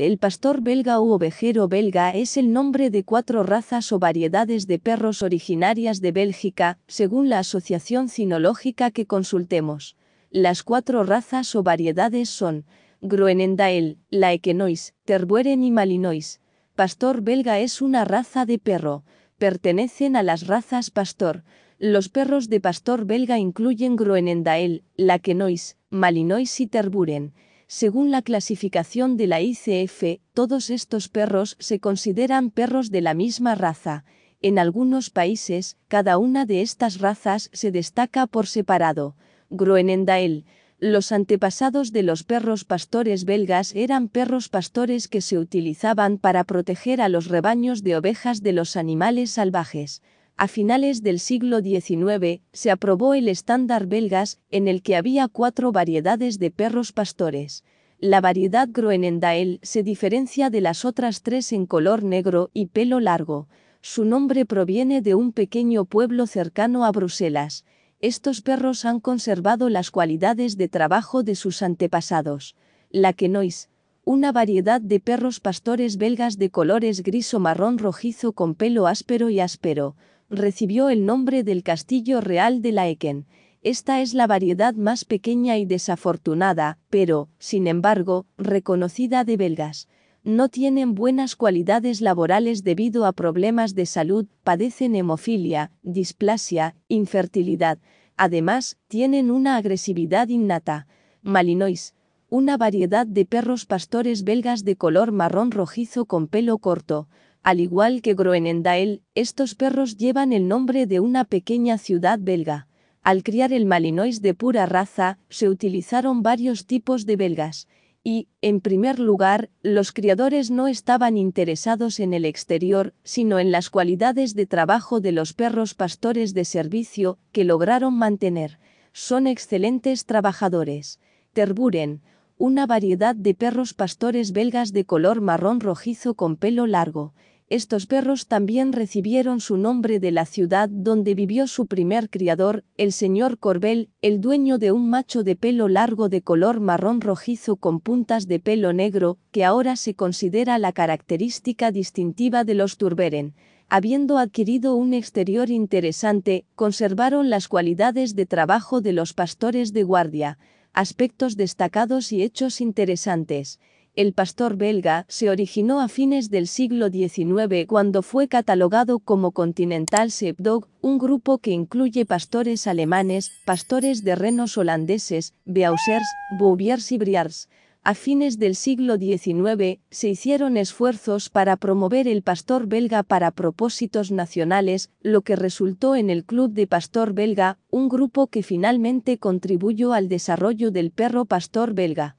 El pastor belga u ovejero belga es el nombre de cuatro razas o variedades de perros originarias de Bélgica, según la asociación cinológica que consultemos. Las cuatro razas o variedades son Groenendael, Laekenois, Terbueren y Malinois. Pastor belga es una raza de perro. Pertenecen a las razas pastor. Los perros de pastor belga incluyen Groenendael, Laekenois, Malinois y Terburen. Según la clasificación de la ICF, todos estos perros se consideran perros de la misma raza. En algunos países, cada una de estas razas se destaca por separado. Groenendael. Los antepasados de los perros pastores belgas eran perros pastores que se utilizaban para proteger a los rebaños de ovejas de los animales salvajes. A finales del siglo XIX, se aprobó el estándar belgas, en el que había cuatro variedades de perros pastores. La variedad Groenendael se diferencia de las otras tres en color negro y pelo largo. Su nombre proviene de un pequeño pueblo cercano a Bruselas. Estos perros han conservado las cualidades de trabajo de sus antepasados. La Quenois, una variedad de perros pastores belgas de colores gris o marrón rojizo con pelo áspero y áspero recibió el nombre del Castillo Real de la Eken. Esta es la variedad más pequeña y desafortunada, pero, sin embargo, reconocida de belgas. No tienen buenas cualidades laborales debido a problemas de salud, padecen hemofilia, displasia, infertilidad. Además, tienen una agresividad innata. Malinois, una variedad de perros pastores belgas de color marrón rojizo con pelo corto, al igual que Groenendael, estos perros llevan el nombre de una pequeña ciudad belga. Al criar el malinois de pura raza, se utilizaron varios tipos de belgas, y, en primer lugar, los criadores no estaban interesados en el exterior, sino en las cualidades de trabajo de los perros pastores de servicio, que lograron mantener. Son excelentes trabajadores. Terburen, una variedad de perros pastores belgas de color marrón rojizo con pelo largo. Estos perros también recibieron su nombre de la ciudad donde vivió su primer criador, el señor Corbel, el dueño de un macho de pelo largo de color marrón rojizo con puntas de pelo negro, que ahora se considera la característica distintiva de los turberen habiendo adquirido un exterior interesante, conservaron las cualidades de trabajo de los pastores de guardia, aspectos destacados y hechos interesantes. El pastor belga se originó a fines del siglo XIX cuando fue catalogado como Continental Sheepdog, un grupo que incluye pastores alemanes, pastores de renos holandeses, beausers, bouviers y briars a fines del siglo XIX, se hicieron esfuerzos para promover el pastor belga para propósitos nacionales, lo que resultó en el Club de Pastor Belga, un grupo que finalmente contribuyó al desarrollo del perro pastor belga.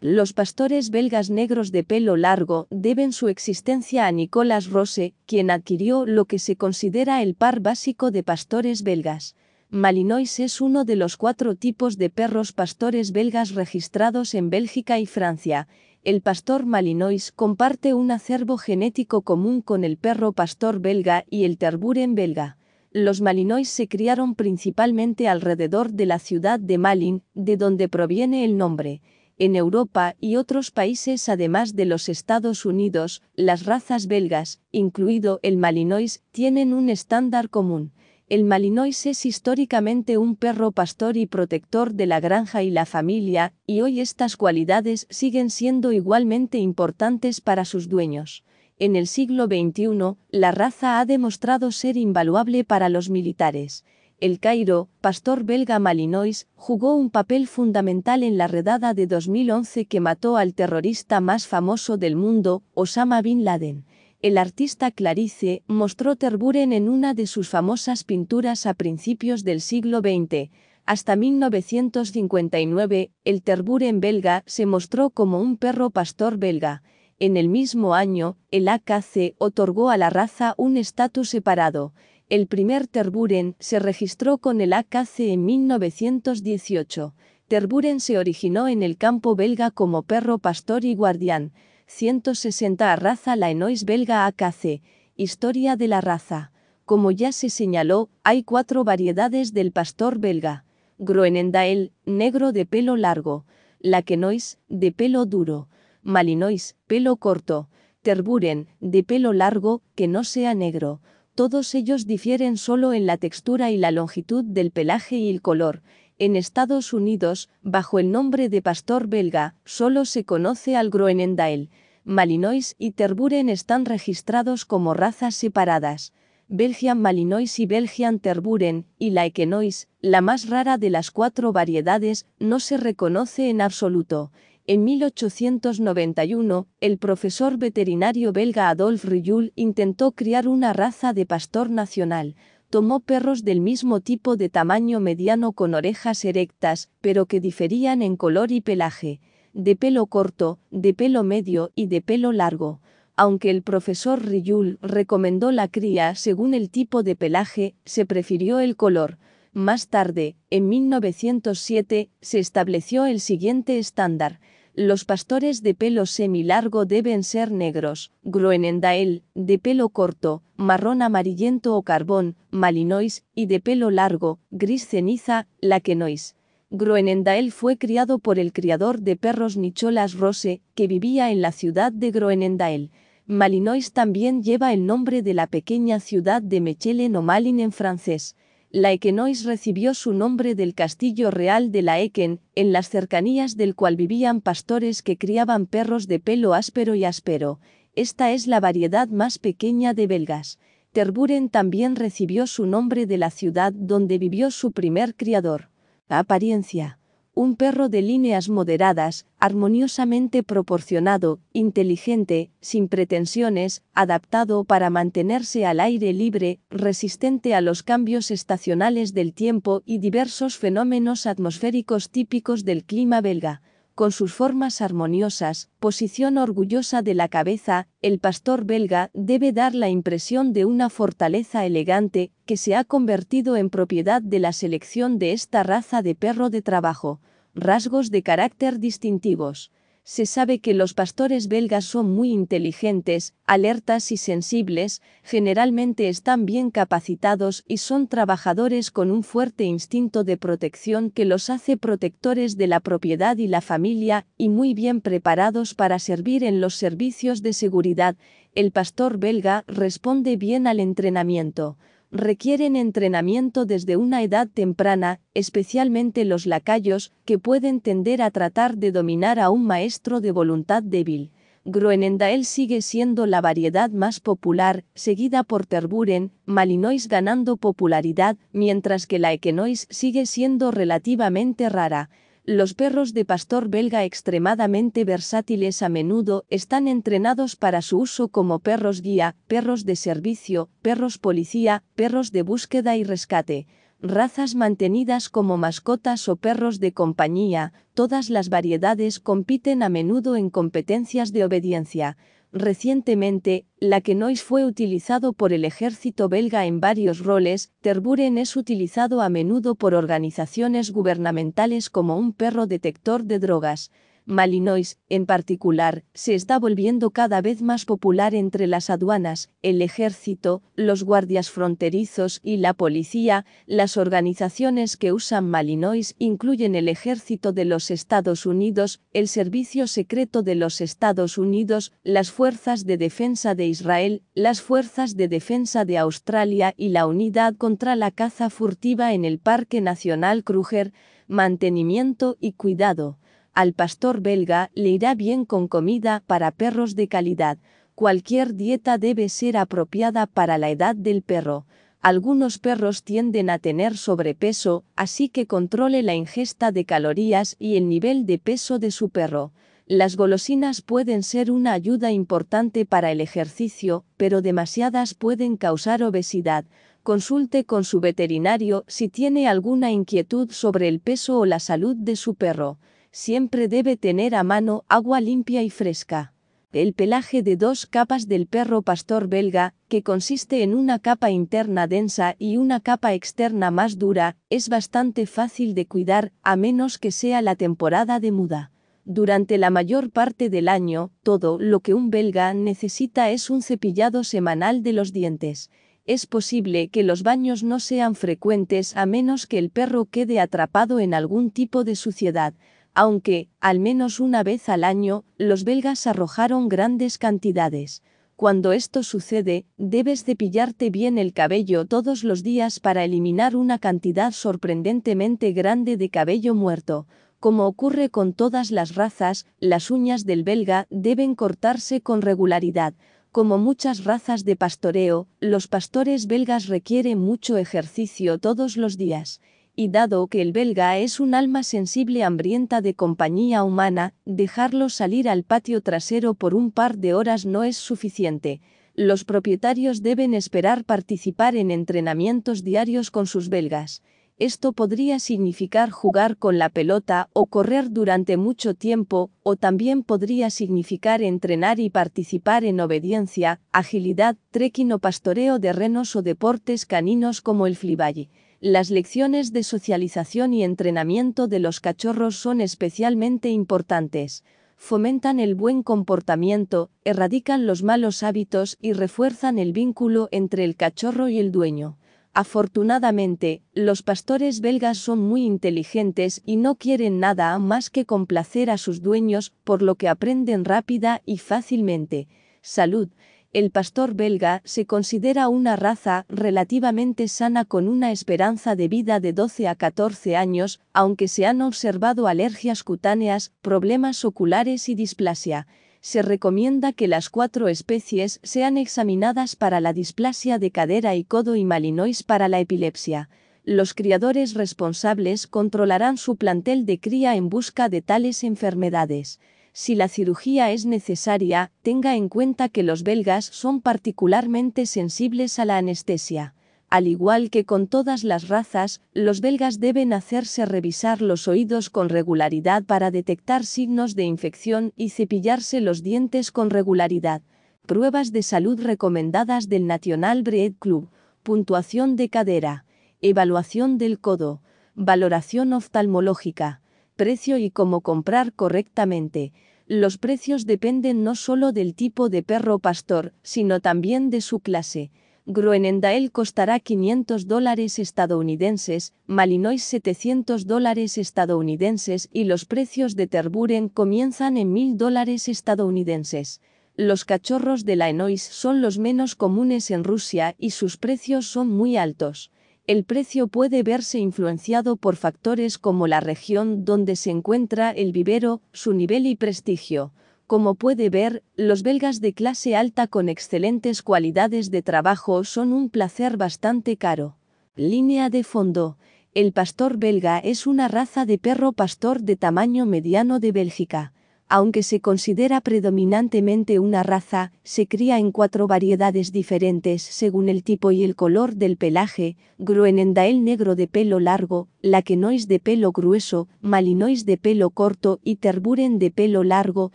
Los pastores belgas negros de pelo largo deben su existencia a Nicolas Rose, quien adquirió lo que se considera el par básico de pastores belgas. Malinois es uno de los cuatro tipos de perros pastores belgas registrados en Bélgica y Francia. El pastor malinois comparte un acervo genético común con el perro pastor belga y el terburen belga. Los malinois se criaron principalmente alrededor de la ciudad de Malin, de donde proviene el nombre. En Europa y otros países además de los Estados Unidos, las razas belgas, incluido el malinois, tienen un estándar común el Malinois es históricamente un perro pastor y protector de la granja y la familia, y hoy estas cualidades siguen siendo igualmente importantes para sus dueños. En el siglo XXI, la raza ha demostrado ser invaluable para los militares. El Cairo, pastor belga Malinois, jugó un papel fundamental en la redada de 2011 que mató al terrorista más famoso del mundo, Osama Bin Laden el artista Clarice mostró Terburen en una de sus famosas pinturas a principios del siglo XX. Hasta 1959, el Terburen belga se mostró como un perro pastor belga. En el mismo año, el AKC otorgó a la raza un estatus separado. El primer Terburen se registró con el AKC en 1918. Terburen se originó en el campo belga como perro pastor y guardián. 160 Raza La Enois belga AKC, Historia de la raza. Como ya se señaló, hay cuatro variedades del pastor belga. Groenendael, negro de pelo largo. la Laquenois, de pelo duro. Malinois, pelo corto. Terburen, de pelo largo, que no sea negro. Todos ellos difieren solo en la textura y la longitud del pelaje y el color, en Estados Unidos, bajo el nombre de pastor belga, solo se conoce al Groenendael. Malinois y Terburen están registrados como razas separadas. Belgian Malinois y Belgian Terburen, y la Equinois, la más rara de las cuatro variedades, no se reconoce en absoluto. En 1891, el profesor veterinario belga Adolphe Rijul intentó criar una raza de pastor nacional, tomó perros del mismo tipo de tamaño mediano con orejas erectas, pero que diferían en color y pelaje, de pelo corto, de pelo medio y de pelo largo. Aunque el profesor Ryul recomendó la cría según el tipo de pelaje, se prefirió el color. Más tarde, en 1907, se estableció el siguiente estándar. Los pastores de pelo semilargo deben ser negros, Groenendael, de pelo corto, marrón amarillento o carbón, malinois, y de pelo largo, gris ceniza, laquenois. Groenendael fue criado por el criador de perros Nicholas Rose, que vivía en la ciudad de Groenendael. Malinois también lleva el nombre de la pequeña ciudad de Mechelen o Malin en francés la Equenois recibió su nombre del castillo real de la Eken, en las cercanías del cual vivían pastores que criaban perros de pelo áspero y áspero. Esta es la variedad más pequeña de belgas. Terburen también recibió su nombre de la ciudad donde vivió su primer criador. Apariencia un perro de líneas moderadas, armoniosamente proporcionado, inteligente, sin pretensiones, adaptado para mantenerse al aire libre, resistente a los cambios estacionales del tiempo y diversos fenómenos atmosféricos típicos del clima belga con sus formas armoniosas, posición orgullosa de la cabeza, el pastor belga debe dar la impresión de una fortaleza elegante que se ha convertido en propiedad de la selección de esta raza de perro de trabajo, rasgos de carácter distintivos se sabe que los pastores belgas son muy inteligentes, alertas y sensibles, generalmente están bien capacitados y son trabajadores con un fuerte instinto de protección que los hace protectores de la propiedad y la familia, y muy bien preparados para servir en los servicios de seguridad. El pastor belga responde bien al entrenamiento requieren entrenamiento desde una edad temprana, especialmente los lacayos, que pueden tender a tratar de dominar a un maestro de voluntad débil. Groenendael sigue siendo la variedad más popular, seguida por Terburen, Malinois ganando popularidad, mientras que la Equenois sigue siendo relativamente rara. Los perros de pastor belga extremadamente versátiles a menudo están entrenados para su uso como perros guía, perros de servicio, perros policía, perros de búsqueda y rescate, razas mantenidas como mascotas o perros de compañía, todas las variedades compiten a menudo en competencias de obediencia. Recientemente, la que nois fue utilizado por el ejército belga en varios roles, Terburen es utilizado a menudo por organizaciones gubernamentales como un perro detector de drogas, Malinois, en particular, se está volviendo cada vez más popular entre las aduanas, el ejército, los guardias fronterizos y la policía. Las organizaciones que usan Malinois incluyen el ejército de los Estados Unidos, el servicio secreto de los Estados Unidos, las fuerzas de defensa de Israel, las fuerzas de defensa de Australia y la unidad contra la caza furtiva en el Parque Nacional Kruger, mantenimiento y cuidado. Al pastor belga le irá bien con comida para perros de calidad. Cualquier dieta debe ser apropiada para la edad del perro. Algunos perros tienden a tener sobrepeso, así que controle la ingesta de calorías y el nivel de peso de su perro. Las golosinas pueden ser una ayuda importante para el ejercicio, pero demasiadas pueden causar obesidad. Consulte con su veterinario si tiene alguna inquietud sobre el peso o la salud de su perro siempre debe tener a mano agua limpia y fresca. El pelaje de dos capas del perro pastor belga, que consiste en una capa interna densa y una capa externa más dura, es bastante fácil de cuidar, a menos que sea la temporada de muda. Durante la mayor parte del año, todo lo que un belga necesita es un cepillado semanal de los dientes. Es posible que los baños no sean frecuentes a menos que el perro quede atrapado en algún tipo de suciedad, aunque, al menos una vez al año, los belgas arrojaron grandes cantidades. Cuando esto sucede, debes cepillarte bien el cabello todos los días para eliminar una cantidad sorprendentemente grande de cabello muerto. Como ocurre con todas las razas, las uñas del belga deben cortarse con regularidad. Como muchas razas de pastoreo, los pastores belgas requieren mucho ejercicio todos los días y dado que el belga es un alma sensible hambrienta de compañía humana, dejarlo salir al patio trasero por un par de horas no es suficiente. Los propietarios deben esperar participar en entrenamientos diarios con sus belgas. Esto podría significar jugar con la pelota o correr durante mucho tiempo, o también podría significar entrenar y participar en obediencia, agilidad, trekking o pastoreo de renos o deportes caninos como el flyball. Las lecciones de socialización y entrenamiento de los cachorros son especialmente importantes. Fomentan el buen comportamiento, erradican los malos hábitos y refuerzan el vínculo entre el cachorro y el dueño. Afortunadamente, los pastores belgas son muy inteligentes y no quieren nada más que complacer a sus dueños, por lo que aprenden rápida y fácilmente. Salud, el pastor belga se considera una raza relativamente sana con una esperanza de vida de 12 a 14 años, aunque se han observado alergias cutáneas, problemas oculares y displasia. Se recomienda que las cuatro especies sean examinadas para la displasia de cadera y codo y malinois para la epilepsia los criadores responsables controlarán su plantel de cría en busca de tales enfermedades si la cirugía es necesaria, tenga en cuenta que los belgas son particularmente sensibles a la anestesia. Al igual que con todas las razas, los belgas deben hacerse revisar los oídos con regularidad para detectar signos de infección y cepillarse los dientes con regularidad. Pruebas de salud recomendadas del National Breed Club. Puntuación de cadera. Evaluación del codo. Valoración oftalmológica precio y cómo comprar correctamente. Los precios dependen no solo del tipo de perro pastor, sino también de su clase. Groenendael costará 500 dólares estadounidenses, Malinois 700 dólares estadounidenses y los precios de Terburen comienzan en 1000 dólares estadounidenses. Los cachorros de la Enois son los menos comunes en Rusia y sus precios son muy altos el precio puede verse influenciado por factores como la región donde se encuentra el vivero, su nivel y prestigio. Como puede ver, los belgas de clase alta con excelentes cualidades de trabajo son un placer bastante caro. Línea de fondo. El pastor belga es una raza de perro pastor de tamaño mediano de Bélgica aunque se considera predominantemente una raza, se cría en cuatro variedades diferentes según el tipo y el color del pelaje, Groenendael negro de pelo largo, Lakenois de pelo grueso, Malinois de pelo corto y Terburen de pelo largo.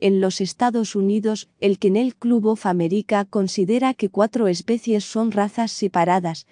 En los Estados Unidos, el Kennel Club of America considera que cuatro especies son razas separadas,